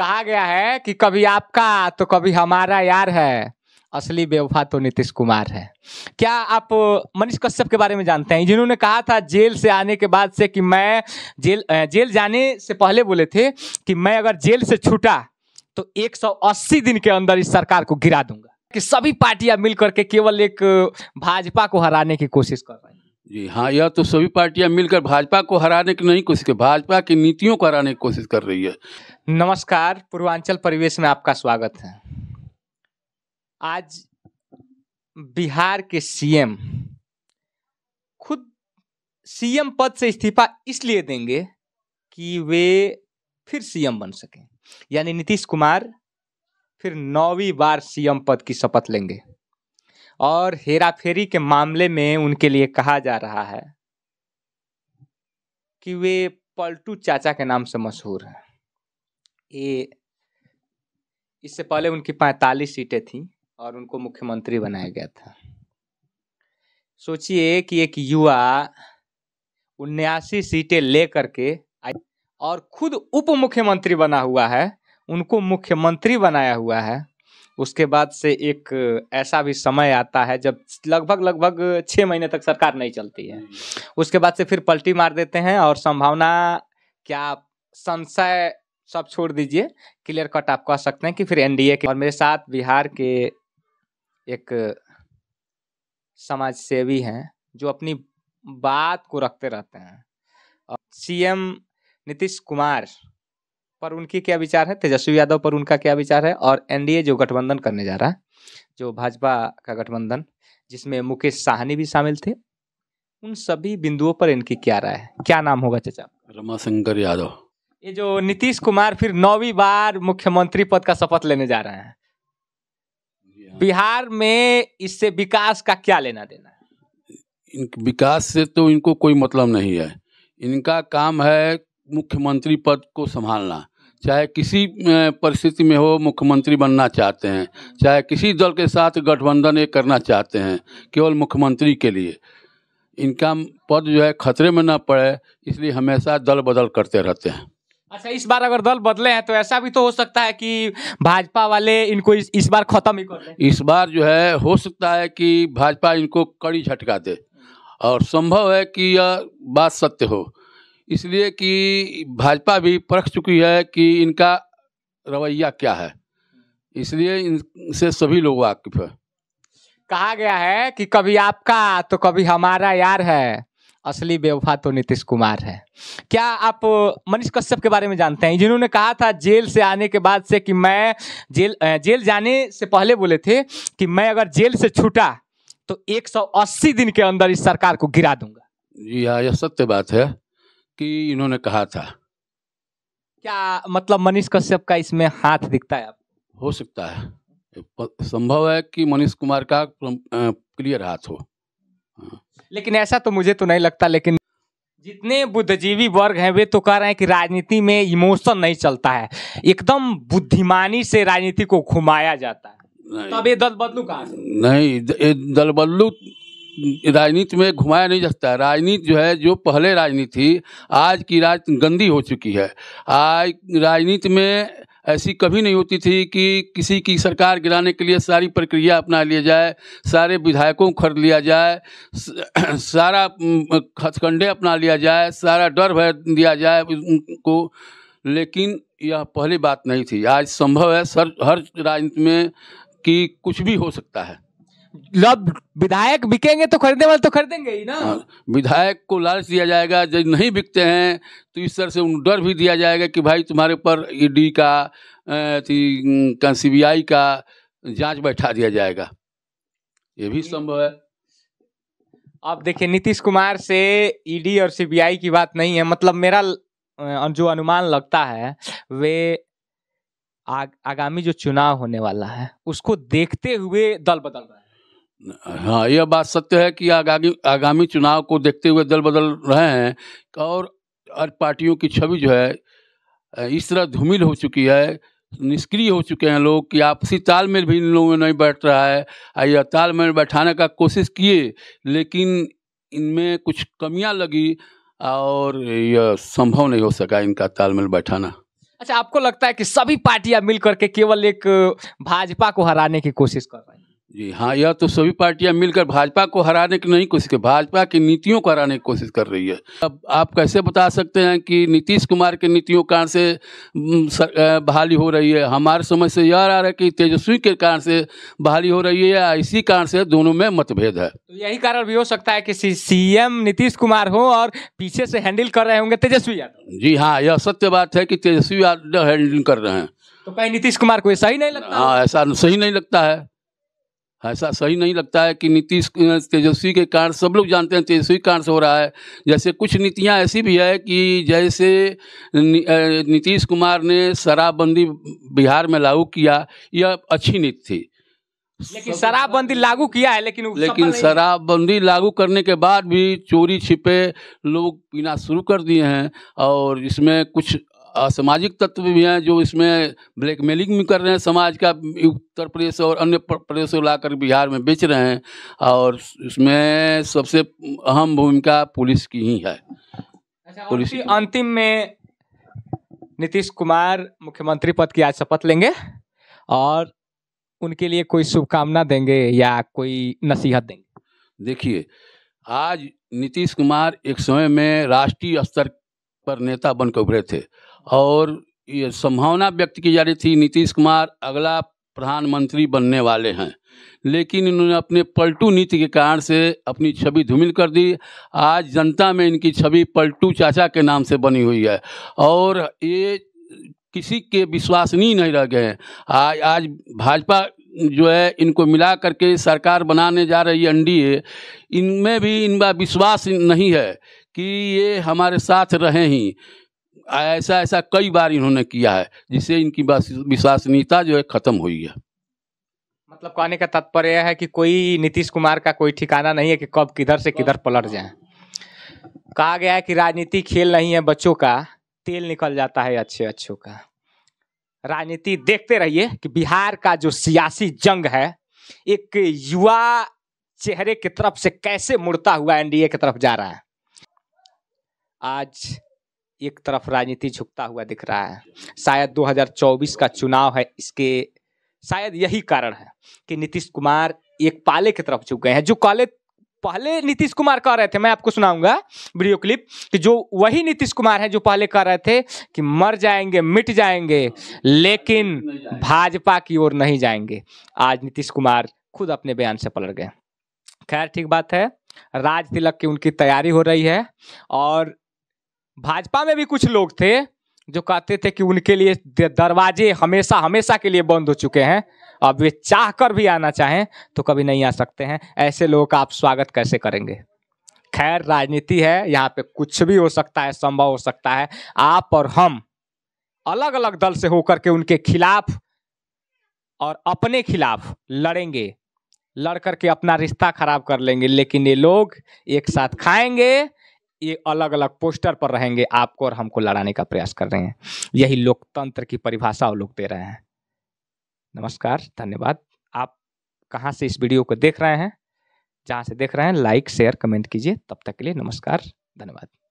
कहा गया है कि कभी आपका तो कभी हमारा यार है असली बेवफा तो नीतीश कुमार है क्या आप मनीष कश्यप के बारे में जानते हैं जिन्होंने कहा था जेल से आने के बाद से कि मैं जेल जेल जाने से पहले बोले थे कि मैं अगर जेल से छूटा तो 180 दिन के अंदर इस सरकार को गिरा दूंगा कि सभी पार्टियां मिलकर के केवल एक भाजपा को हराने की कोशिश कर रही जी हाँ यह तो सभी पार्टियां मिलकर भाजपा को हराने की नहीं कोशिश कर भाजपा की नीतियों को हराने की कोशिश कर रही है नमस्कार पूर्वांचल परिवेश में आपका स्वागत है आज बिहार के सीएम खुद सीएम पद से इस्तीफा इसलिए देंगे कि वे फिर सीएम बन सकें यानी नीतीश कुमार फिर नौवीं बार सीएम पद की शपथ लेंगे और हेराफेरी के मामले में उनके लिए कहा जा रहा है कि वे पलटू चाचा के नाम से मशहूर हैं ये इससे पहले उनकी पैंतालीस सीटें थीं और उनको मुख्यमंत्री बनाया गया था सोचिए कि एक युवा उन्यासी सीटें ले करके और खुद उप मुख्यमंत्री बना हुआ है उनको मुख्यमंत्री बनाया हुआ है उसके बाद से एक ऐसा भी समय आता है जब लगभग लगभग छः महीने तक सरकार नहीं चलती है उसके बाद से फिर पलटी मार देते हैं और संभावना क्या संशय सब छोड़ दीजिए क्लियर कट आप कह सकते हैं कि फिर एनडीए के और मेरे साथ बिहार के एक समाज सेवी हैं जो अपनी बात को रखते रहते हैं सीएम नीतीश कुमार पर उनकी क्या विचार है तेजस्वी यादव पर उनका क्या विचार है और एनडीए जो गठबंधन करने जा रहा है जो भाजपा का गठबंधन जिसमें मुकेश साहनी भी शामिल थे उन सभी बिंदुओं पर इनकी क्या राय है क्या नाम होगा चाचा रमाशंकर यादव ये जो नीतीश कुमार फिर नौवीं बार मुख्यमंत्री पद का शपथ लेने जा रहे हैं बिहार में इससे विकास का क्या लेना देना इन विकास से तो इनको कोई मतलब नहीं है इनका काम है मुख्यमंत्री पद को संभालना चाहे किसी परिस्थिति में हो मुख्यमंत्री बनना चाहते हैं चाहे किसी दल के साथ गठबंधन ये करना चाहते हैं केवल मुख्यमंत्री के लिए इनका पद जो है खतरे में ना पड़े इसलिए हमेशा दल बदल करते रहते हैं अच्छा इस बार अगर दल बदले हैं तो ऐसा भी तो हो सकता है कि भाजपा वाले इनको इस, बार खत्म ही कर दें इस बार जो है हो सकता है कि भाजपा इनको कड़ी झटका दे और संभव है कि यह बात सत्य हो इसलिए कि भाजपा भी परख चुकी है कि इनका रवैया क्या है इसलिए इनसे सभी लोग वाकिफ है कहा गया है कि कभी आपका तो कभी हमारा यार है असली बेवफा तो नीतीश कुमार है क्या आप मनीष कश्यप के बारे में जानते हैं जिन्होंने कहा था जेल से आने के बाद से कि मैं जेल जेल जाने से पहले बोले थे कि मैं अगर जेल से छूटा तो 180 दिन के अंदर इस सरकार को गिरा दूंगा जी हाँ यह सत्य बात है कि इन्होंने कहा था क्या मतलब मनीष कश्यप का इसमें हाथ दिखता है हो सकता है संभव है कि मनीष कुमार का क्लियर हाथ हो हाँ। लेकिन ऐसा तो मुझे तो नहीं लगता लेकिन जितने बुद्धिजीवी वर्ग हैं वे तो कह रहे हैं कि राजनीति में इमोशन नहीं चलता है एकदम बुद्धिमानी से राजनीति को घुमाया जाता है तब तो ये दल बदलू कहा नहीं दल बदलू राजनीति में घुमाया नहीं जाता राजनीति जो है जो पहले राजनीति थी आज की राज गंदी हो चुकी है आज राजनीति में ऐसी कभी नहीं होती थी कि किसी की सरकार गिराने के लिए सारी प्रक्रिया अपना लिया जाए सारे विधायकों को खरीद लिया जाए सारा खचखंडे अपना लिया जाए सारा डर भर दिया जाए उनको लेकिन यह पहली बात नहीं थी आज संभव है सर हर राजनीति में कि कुछ भी हो सकता है विधायक बिकेंगे तो खरीदने वाले तो खरीदेंगे ही ना हाँ, विधायक को लालच दिया जाएगा जब नहीं बिकते हैं तो इस तरह से उन डर भी दिया जाएगा कि भाई तुम्हारे ऊपर ईडी e का सीबीआई का जांच बैठा दिया जाएगा ये भी संभव है आप देखिए नीतीश कुमार से ईडी e और सीबीआई की बात नहीं है मतलब मेरा जो अनुमान लगता है वे आग, आगामी जो चुनाव होने वाला है उसको देखते हुए दल बदल रहा है हाँ यह बात सत्य है कि आगामी आगामी चुनाव को देखते हुए दल बदल रहे हैं और और पार्टियों की छवि जो है इस तरह धूमिल हो चुकी है निष्क्रिय हो चुके हैं लोग कि आपसी तालमेल भी इन लोगों में नहीं बैठ रहा है या तालमेल बैठाने का कोशिश किए लेकिन इनमें कुछ कमियां लगी और यह संभव नहीं हो सका इनका तालमेल बैठाना अच्छा आपको लगता है कि सभी पार्टियां मिल करके केवल एक भाजपा को हराने की कोशिश कर रही हैं जी हाँ यह तो सभी पार्टियां मिलकर भाजपा को हराने की नहीं कोशिश कर भाजपा की नीतियों को हराने की कोशिश कर रही है अब आप कैसे बता सकते हैं कि नीतीश कुमार के नीतियों कारण से बहाली हो रही है हमारे समझ से यह आ रहा है कि तेजस्वी के कारण से बहाली हो रही है या इसी कारण से दोनों में मतभेद है तो यही कारण भी हो सकता है कि सीएम नीतीश कुमार हो और पीछे से हैंडल कर रहे होंगे तेजस्वी यादव जी हाँ यह सत्य बात है कि तेजस्वी यादव हैंडल कर रहे हैं तो कहीं नीतीश कुमार को ऐसा ही नहीं लगता हाँ ऐसा सही नहीं लगता है ऐसा सही नहीं लगता है कि नीतीश तेजस्वी के कारण सब लोग जानते हैं तेजस्वी कारण से हो रहा है जैसे कुछ नीतियां ऐसी भी है कि जैसे नीतीश कुमार ने शराबबंदी बिहार में लागू किया यह अच्छी नीति थी लेकिन शराबबंदी लागू किया है लेकिन लेकिन शराबबंदी लागू करने के बाद भी चोरी छिपे लोग पीना शुरू कर दिए हैं और इसमें कुछ असामाजिक तत्व भी हैं जो इसमें ब्लैकमेलिंग भी कर रहे हैं समाज का उत्तर प्रदेश और अन्य प्रदेशों लाकर बिहार में बेच रहे हैं और इसमें सबसे अहम भूमिका पुलिस की ही है अच्छा, पुलिस अंतिम में नीतीश कुमार मुख्यमंत्री पद की आज शपथ लेंगे और उनके लिए कोई शुभकामना देंगे या कोई नसीहत देंगे देखिए आज नीतीश कुमार एक समय में राष्ट्रीय स्तर पर नेता बनकर उभरे थे और ये संभावना व्यक्त की जा रही थी नीतीश कुमार अगला प्रधानमंत्री बनने वाले हैं लेकिन इन्होंने अपने पलटू नीति के कारण से अपनी छवि धूमिल कर दी आज जनता में इनकी छवि पलटू चाचा के नाम से बनी हुई है और ये किसी के विश्वासनीय नहीं रह गए हैं आज आज भाजपा जो है इनको मिला करके सरकार बनाने जा रही है एनडीए इनमें भी इनका विश्वास नहीं है कि ये हमारे साथ रहें ही ऐसा ऐसा कई बार इन्होंने किया है जिससे इनकी विश्वसनीयता जो है खत्म हुई है मतलब कहने का तात्पर्य है कि कोई नीतीश कुमार का कोई ठिकाना नहीं है कि कब किधर से किधर पलट जाए कहा गया है कि राजनीति खेल नहीं है बच्चों का तेल निकल जाता है अच्छे अच्छों का राजनीति देखते रहिए कि बिहार का जो सियासी जंग है एक युवा चेहरे की तरफ से कैसे मुड़ता हुआ एनडीए की तरफ जा रहा है आज एक तरफ राजनीति झुकता हुआ दिख रहा है शायद 2024 का चुनाव है इसके शायद यही कारण है कि नीतीश कुमार एक पाले की तरफ झुक गए हैं जो काले पहले नीतीश कुमार कह रहे थे मैं आपको सुनाऊंगा वीडियो क्लिप कि जो वही नीतीश कुमार है जो पहले कह रहे थे कि मर जाएंगे मिट जाएंगे लेकिन भाजपा की ओर नहीं जाएंगे आज नीतीश कुमार खुद अपने बयान से पलट गए खैर ठीक बात है राज तिलक की उनकी तैयारी हो रही है और भाजपा में भी कुछ लोग थे जो कहते थे कि उनके लिए दरवाजे हमेशा हमेशा के लिए बंद हो चुके हैं अब वे चाह कर भी आना चाहें तो कभी नहीं आ सकते हैं ऐसे लोगों का आप स्वागत कैसे करेंगे खैर राजनीति है यहाँ पे कुछ भी हो सकता है संभव हो सकता है आप और हम अलग अलग दल से होकर के उनके खिलाफ और अपने खिलाफ लड़ेंगे लड़ करके अपना रिश्ता खराब कर लेंगे लेकिन ये लोग एक साथ खाएंगे ये अलग अलग पोस्टर पर रहेंगे आपको और हमको लड़ाने का प्रयास कर रहे हैं यही लोकतंत्र की परिभाषा वो लोग दे रहे हैं नमस्कार धन्यवाद आप कहाँ से इस वीडियो को देख रहे हैं जहाँ से देख रहे हैं लाइक शेयर कमेंट कीजिए तब तक के लिए नमस्कार धन्यवाद